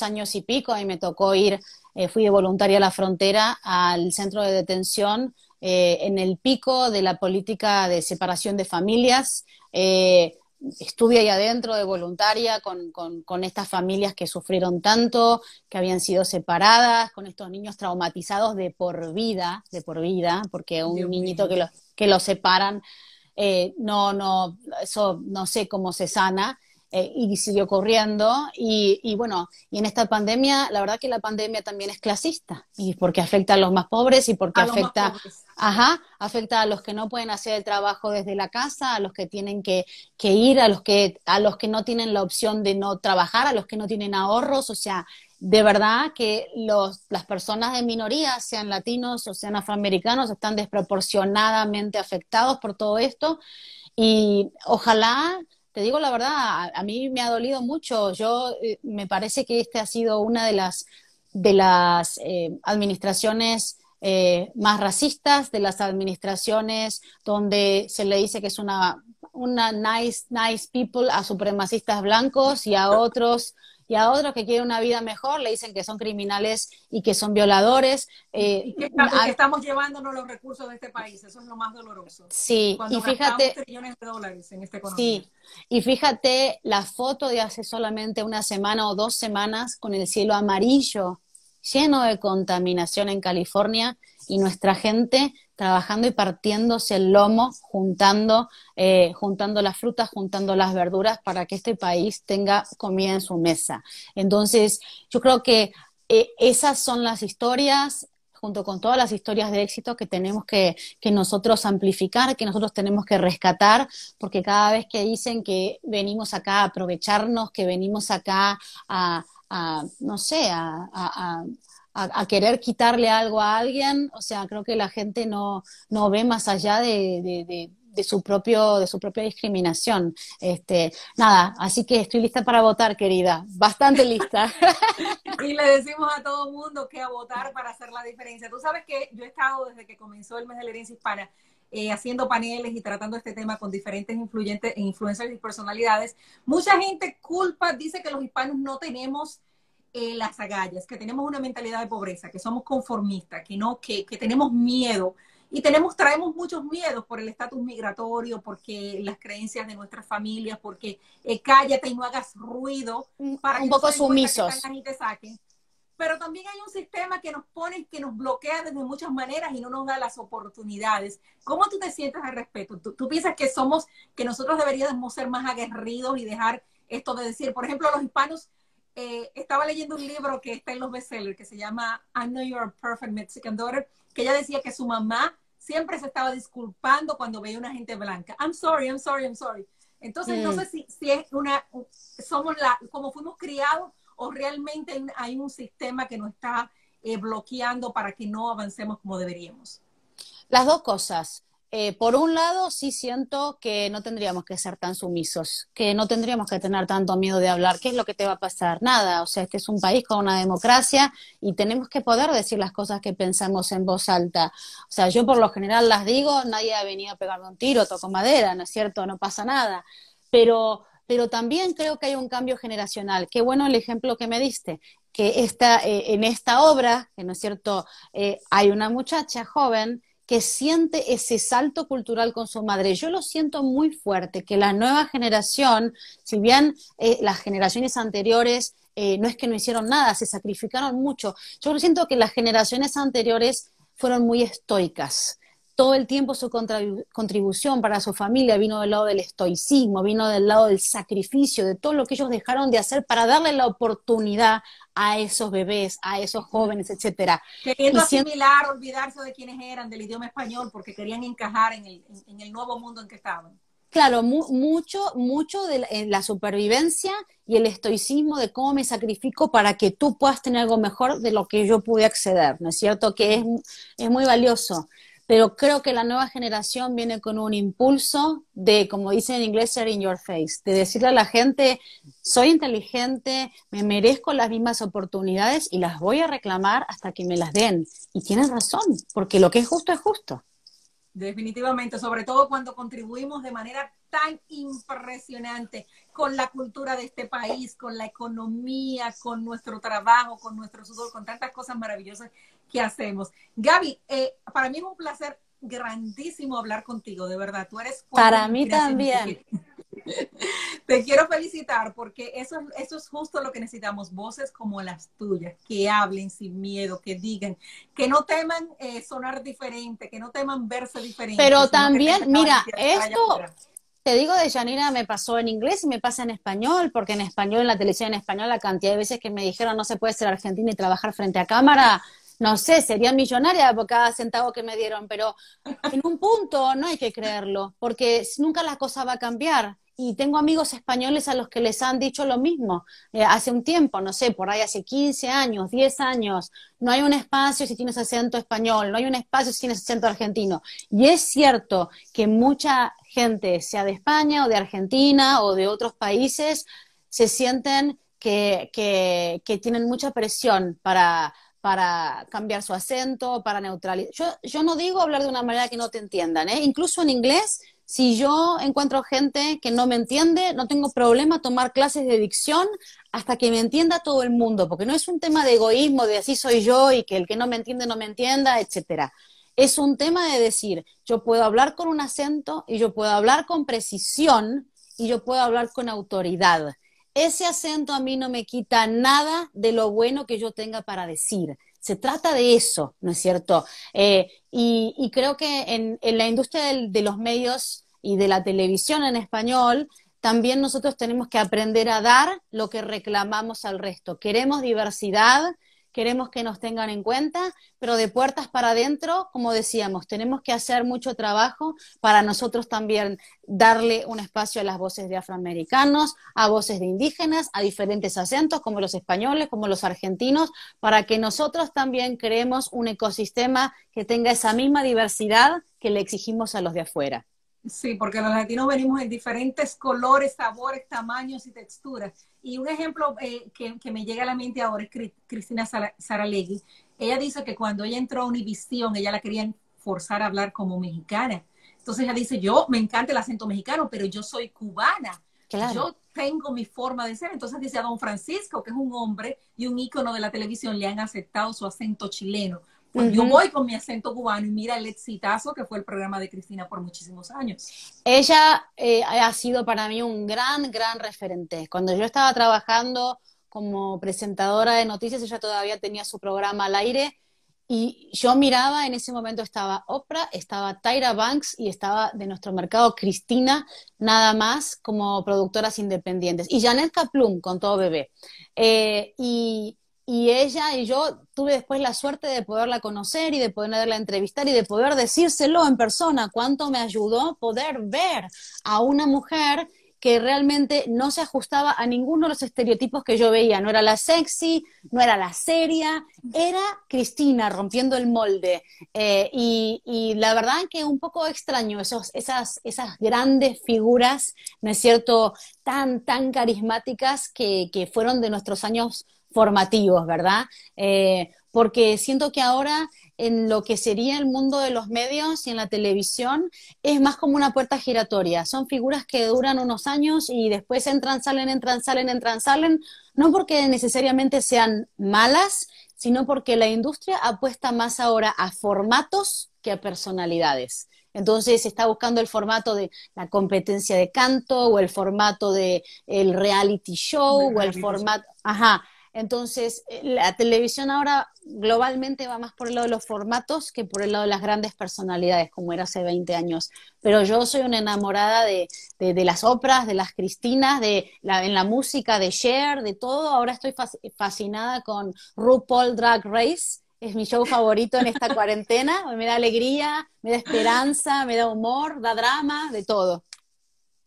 años y pico, y me tocó ir, eh, fui de voluntaria a la frontera, al centro de detención, eh, en el pico de la política de separación de familias. Eh, Estudia ahí adentro de voluntaria con, estas familias que sufrieron tanto, que habían sido separadas, con estos niños traumatizados de por vida, de por vida, porque un niñito que los que los separan, eh, no, no, eso no sé cómo se sana eh, y siguió corriendo. Y, bueno, y en esta pandemia, la verdad que la pandemia también es clasista, y porque afecta a los más pobres y porque afecta, ajá, afecta a los que no pueden hacer el trabajo desde la casa, a los que tienen que, ir, a los que, a los que no tienen la opción de no trabajar, a los que no tienen ahorros, o sea, de verdad que los, las personas de minoría, sean latinos o sean afroamericanos, están desproporcionadamente afectados por todo esto. Y ojalá te digo la verdad, a, mí me ha dolido mucho. Yo eh, me parece que este ha sido una de las de las eh, administraciones eh, más racistas, de las administraciones donde se le dice que es una, una nice, nice people a supremacistas blancos y a otros y a otros que quieren una vida mejor le dicen que son criminales y que son violadores. Eh, que estamos, llevándonos los recursos de este país, eso es lo más doloroso. Sí, y fíjate... Trillones de dólares en Sí, y fíjate la foto de hace solamente una semana o dos semanas con el cielo amarillo, lleno de contaminación en California y nuestra gente trabajando y partiéndose el lomo, juntando, eh, juntando las frutas, juntando las verduras para que este país tenga comida en su mesa. Entonces, yo creo que eh, esas son las historias, junto con todas las historias de éxito que tenemos que, que, nosotros amplificar, que nosotros tenemos que rescatar, porque cada vez que dicen que venimos acá a aprovecharnos, que venimos acá a, no sé, a a, querer quitarle algo a alguien, o sea, creo que la gente no, no ve más allá de, su propio, de su propia discriminación. Este, nada, así que estoy lista para votar, querida, bastante lista. y le decimos a todo mundo que a votar para hacer la diferencia. Tú sabes que yo he estado desde que comenzó el mes de la herencia hispana eh, haciendo paneles y tratando este tema con diferentes influyentes, e influencers y personalidades. Mucha gente culpa, dice que los hispanos no tenemos eh, las agallas, que tenemos una mentalidad de pobreza, que somos conformistas, que no, que, que tenemos miedo y tenemos, traemos muchos miedos por el estatus migratorio, porque las creencias de nuestras familias, porque eh, cállate y no hagas ruido para un que poco sumisos. te saquen. Pero también hay un sistema que nos pone, que nos bloquea desde muchas maneras y no nos da las oportunidades. ¿Cómo tú te sientes al respecto? ¿Tú, tú piensas que somos, que nosotros deberíamos ser más aguerridos y dejar esto de decir, por ejemplo, los hispanos eh, estaba leyendo un libro que está en los bestsellers que se llama I Know You're a Perfect Mexican Daughter, que ella decía que su mamá siempre se estaba disculpando cuando veía una gente blanca. I'm sorry, I'm sorry, I'm sorry. Entonces, no mm. sé si, es una, somos la, como fuimos criados o realmente hay un sistema que nos está eh, bloqueando para que no avancemos como deberíamos. Las dos cosas. Eh, por un lado, sí siento que no tendríamos que ser tan sumisos, que no tendríamos que tener tanto miedo de hablar. ¿Qué es lo que te va a pasar? Nada. O sea, este es un país con una democracia y tenemos que poder decir las cosas que pensamos en voz alta. O sea, yo por lo general las digo, nadie ha venido a pegarme un tiro, toco madera, ¿no es cierto? No pasa nada. Pero, también creo que hay un cambio generacional. Qué bueno el ejemplo que me diste que esta, eh, en esta obra, que no es cierto, eh, hay una muchacha joven que siente ese salto cultural con su madre. Yo lo siento muy fuerte, que la nueva generación, si bien eh, las generaciones anteriores eh, no es que no hicieron nada, se sacrificaron mucho, yo lo siento que las generaciones anteriores fueron muy estoicas todo el tiempo su contribución para su familia vino del lado del estoicismo, vino del lado del sacrificio, de todo lo que ellos dejaron de hacer para darle la oportunidad a esos bebés, a esos jóvenes, etcétera. Queriendo asimilar, olvidarse de quiénes eran, del idioma español, porque querían encajar en el, nuevo mundo en que estaban. Claro, mucho, mucho de la, supervivencia y el estoicismo de cómo me sacrifico para que tú puedas tener algo mejor de lo que yo pude acceder, ¿no es cierto? Que es, es muy valioso pero creo que la nueva generación viene con un impulso de, como dicen en inglés, in your face, de decirle a la gente, soy inteligente, me merezco las mismas oportunidades y las voy a reclamar hasta que me las den. Y tienes razón, porque lo que es justo es justo. Definitivamente, sobre todo cuando contribuimos de manera tan impresionante con la cultura de este país, con la economía, con nuestro trabajo, con nuestro sudor, con tantas cosas maravillosas ¿Qué hacemos. Gaby, eh, para mí es un placer grandísimo hablar contigo, de verdad. Tú eres... Para mí también. Te quiero felicitar porque eso, eso es justo lo que necesitamos, voces como las tuyas, que hablen sin miedo, que digan, que no teman eh, sonar diferente, que no teman verse diferente. Pero también, mira, esto, te digo de Yanina me pasó en inglés y me pasa en español, porque en español, en la televisión en español, la cantidad de veces que me dijeron no se puede ser argentina y trabajar frente a cámara, no sé, serían millonaria por cada centavo que me dieron, pero en un punto no hay que creerlo, porque nunca la cosa va a cambiar. Y tengo amigos españoles a los que les han dicho lo mismo eh, hace un tiempo, no sé, por ahí hace 15 años, 10 años, no hay un espacio si tienes acento español, no hay un espacio si tienes acento argentino. Y es cierto que mucha gente, sea de España o de Argentina o de otros países, se sienten que, que tienen mucha presión para para cambiar su acento, para neutralizar. Yo, no digo hablar de una manera que no te entiendan, ¿eh? Incluso en inglés, si yo encuentro gente que no me entiende, no tengo problema tomar clases de dicción hasta que me entienda todo el mundo, porque no es un tema de egoísmo, de así soy yo y que el que no me entiende no me entienda, etcétera. Es un tema de decir, yo puedo hablar con un acento y yo puedo hablar con precisión y yo puedo hablar con autoridad. Ese acento a mí no me quita nada de lo bueno que yo tenga para decir. Se trata de eso, ¿no es cierto? Eh, y, creo que en, la industria de los medios y de la televisión en español, también nosotros tenemos que aprender a dar lo que reclamamos al resto. Queremos diversidad, queremos que nos tengan en cuenta, pero de puertas para adentro, como decíamos, tenemos que hacer mucho trabajo para nosotros también darle un espacio a las voces de afroamericanos, a voces de indígenas, a diferentes acentos, como los españoles, como los argentinos, para que nosotros también creemos un ecosistema que tenga esa misma diversidad que le exigimos a los de afuera. Sí, porque los latinos venimos en diferentes colores, sabores, tamaños y texturas. Y un ejemplo eh, que, me llega a la mente ahora es Cristina Saralegui. Ella dice que cuando ella entró a Univisión, ella la querían forzar a hablar como mexicana. Entonces ella dice, yo me encanta el acento mexicano, pero yo soy cubana. Yo tengo mi forma de ser. Entonces dice a don Francisco, que es un hombre y un ícono de la televisión, le han aceptado su acento chileno. Pues yo voy con mi acento cubano y mira el exitazo que fue el programa de Cristina por muchísimos años. Ella eh, ha sido para mí un gran, gran referente. Cuando yo estaba trabajando como presentadora de noticias, ella todavía tenía su programa al aire y yo miraba, en ese momento estaba Oprah, estaba Tyra Banks y estaba de nuestro mercado Cristina, nada más como productoras independientes. Y Janet Kaplum con todo bebé. Eh, y y ella y yo tuve después la suerte de poderla conocer y de poderla entrevistar y de poder decírselo en persona, cuánto me ayudó poder ver a una mujer que realmente no se ajustaba a ninguno de los estereotipos que yo veía, no era la sexy, no era la seria, era Cristina rompiendo el molde. Eh, y, la verdad que un poco extraño esas, grandes figuras, ¿no es cierto?, tan, carismáticas que, que fueron de nuestros años formativos, ¿verdad? Eh, porque siento que ahora en lo que sería el mundo de los medios y en la televisión es más como una puerta giratoria. Son figuras que duran unos años y después entran, salen, entran, salen, entran, salen, no porque necesariamente sean malas, sino porque la industria apuesta más ahora a formatos que a personalidades. Entonces se está buscando el formato de la competencia de canto o el formato de el reality show o el formato, ajá, entonces, eh, la televisión ahora globalmente va más por el lado de los formatos que por el lado de las grandes personalidades, como era hace 20 años. Pero yo soy una enamorada de, las óperas, de las Cristinas, de la, en la música, de Cher, de todo. Ahora estoy fascinada con RuPaul Drag Race. Es mi show favorito en esta cuarentena. Me da alegría, me da esperanza, me da humor, da drama, de todo.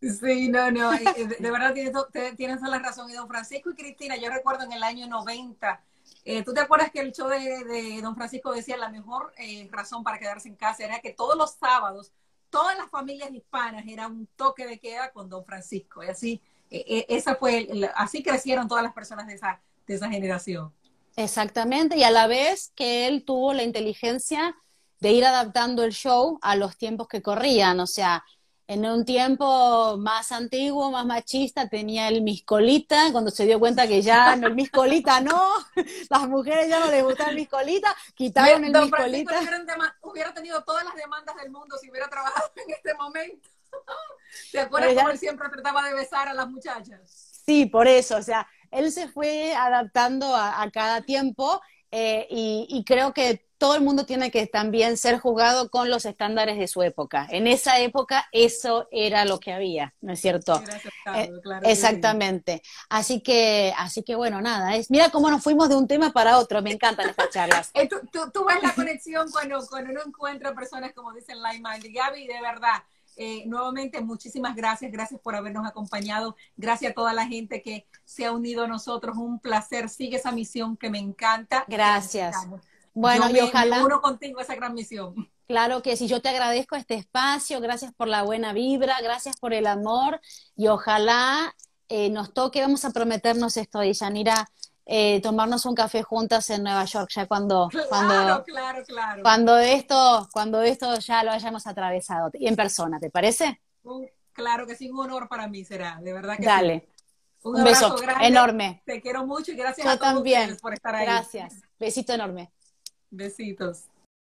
Sí, no, no, de verdad tienes, toda la razón. Y don Francisco y Cristina, yo recuerdo en el año 90, eh, ¿tú te acuerdas que el show de, don Francisco decía la mejor eh, razón para quedarse en casa era que todos los sábados, todas las familias hispanas eran un toque de queda con don Francisco? Y así, eh, esa fue, así crecieron todas las personas de esa, de esa generación. Exactamente, y a la vez que él tuvo la inteligencia de ir adaptando el show a los tiempos que corrían, o sea, en un tiempo más antiguo, más machista, tenía el miscolita, cuando se dio cuenta que ya no, el miscolita no, las mujeres ya no les gustaba el miscolita, quitaron el miscolita. Hubiera tenido todas las demandas del mundo si hubiera trabajado en este momento. ¿Te acuerdas cómo él siempre trataba de besar a las muchachas? Sí, por eso, o sea, él se fue adaptando a, cada tiempo eh, y, y creo que todo el mundo tiene que también ser juzgado con los estándares de su época. En esa época eso era lo que había, ¿no es cierto? Eh, exactamente. así que, así que bueno, nada, es, mira cómo nos fuimos de un tema para otro, me encantan estas charlas. Eh, tú, tú, la conexión cuando, cuando uno encuentra personas como dicen Light y Gaby, de verdad. Eh, nuevamente, muchísimas gracias, gracias por habernos acompañado, gracias a toda la gente que se ha unido a nosotros, un placer, sigue esa misión que me encanta. Gracias. Bueno, y ojalá. Me contigo esa gran misión. Claro que sí, yo te agradezco este espacio, gracias por la buena vibra, gracias por el amor y ojalá eh, nos toque, vamos a prometernos esto, Yanira, eh, tomarnos un café juntas en Nueva York, ya cuando, claro, cuando, claro, claro. cuando, esto, cuando esto ya lo hayamos atravesado y en persona, ¿te parece? claro que sí, un honor para mí será, de verdad que Dale. Sí. Un, un beso enorme. Te quiero mucho y gracias a todos por estar ahí. Gracias. Besito enorme. Besitos.